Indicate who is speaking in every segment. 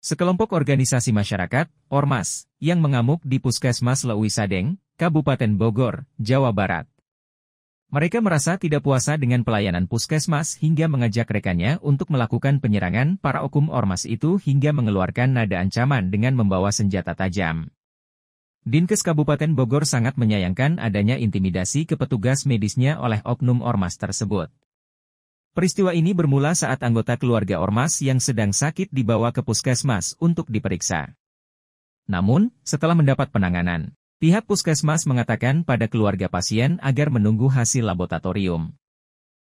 Speaker 1: Sekelompok organisasi masyarakat, Ormas, yang mengamuk di Puskesmas Lewi Sadeng, Kabupaten Bogor, Jawa Barat. Mereka merasa tidak puasa dengan pelayanan puskesmas hingga mengajak rekannya untuk melakukan penyerangan para okum Ormas itu hingga mengeluarkan nada ancaman dengan membawa senjata tajam. Dinkes Kabupaten Bogor sangat menyayangkan adanya intimidasi ke petugas medisnya oleh oknum Ormas tersebut. Peristiwa ini bermula saat anggota keluarga Ormas yang sedang sakit dibawa ke puskesmas untuk diperiksa. Namun, setelah mendapat penanganan, pihak puskesmas mengatakan pada keluarga pasien agar menunggu hasil laboratorium.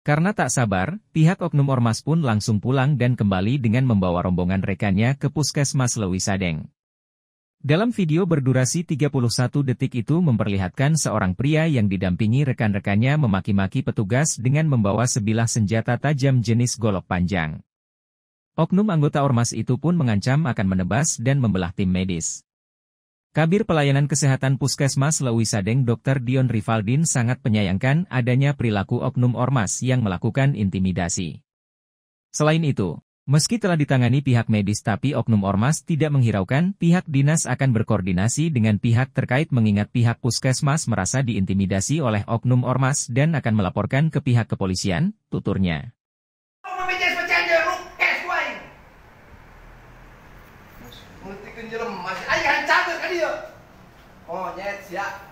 Speaker 1: Karena tak sabar, pihak Oknum Ormas pun langsung pulang dan kembali dengan membawa rombongan rekannya ke puskesmas Lewisadeng. Dalam video berdurasi 31 detik itu memperlihatkan seorang pria yang didampingi rekan-rekannya memaki-maki petugas dengan membawa sebilah senjata tajam jenis golok panjang. Oknum anggota Ormas itu pun mengancam akan menebas dan membelah tim medis. Kabir Pelayanan Kesehatan Puskesmas Sadeng Dr. Dion Rivaldin sangat menyayangkan adanya perilaku oknum Ormas yang melakukan intimidasi. Selain itu, Meski telah ditangani pihak medis tapi Oknum Ormas tidak menghiraukan, pihak dinas akan berkoordinasi dengan pihak terkait mengingat pihak puskesmas merasa diintimidasi oleh Oknum Ormas dan akan melaporkan ke pihak kepolisian, tuturnya. Oh, nyet, siap.